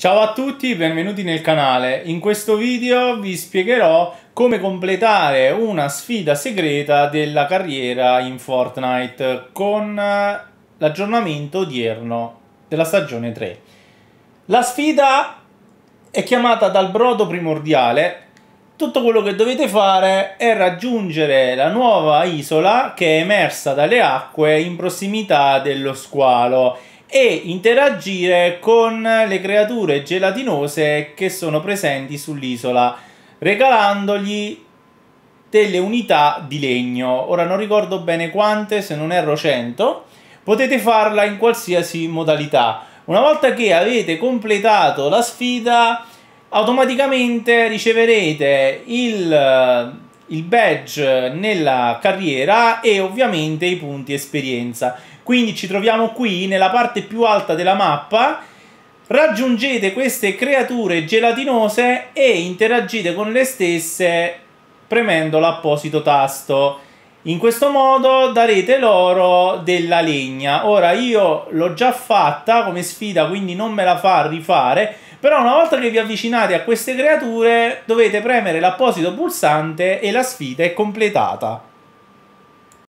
Ciao a tutti, benvenuti nel canale. In questo video vi spiegherò come completare una sfida segreta della carriera in Fortnite con eh, l'aggiornamento odierno della stagione 3. La sfida è chiamata dal brodo primordiale. Tutto quello che dovete fare è raggiungere la nuova isola che è emersa dalle acque in prossimità dello squalo e interagire con le creature gelatinose che sono presenti sull'isola, regalandogli delle unità di legno. Ora non ricordo bene quante, se non erro 100. Potete farla in qualsiasi modalità. Una volta che avete completato la sfida, automaticamente riceverete il il badge eh, nella carriera e ovviamente i punti esperienza. Quindi ci troviamo qui nella parte più alta della mappa, raggiungete queste creature gelatinose e interagite con le stesse premendo l'apposito tasto. In questo modo darete loro della legna. Ora io l'ho già fatta come sfida, quindi non me la fa rifare, però una volta che vi avvicinate a queste creature dovete premere l'apposito pulsante e la sfida è completata.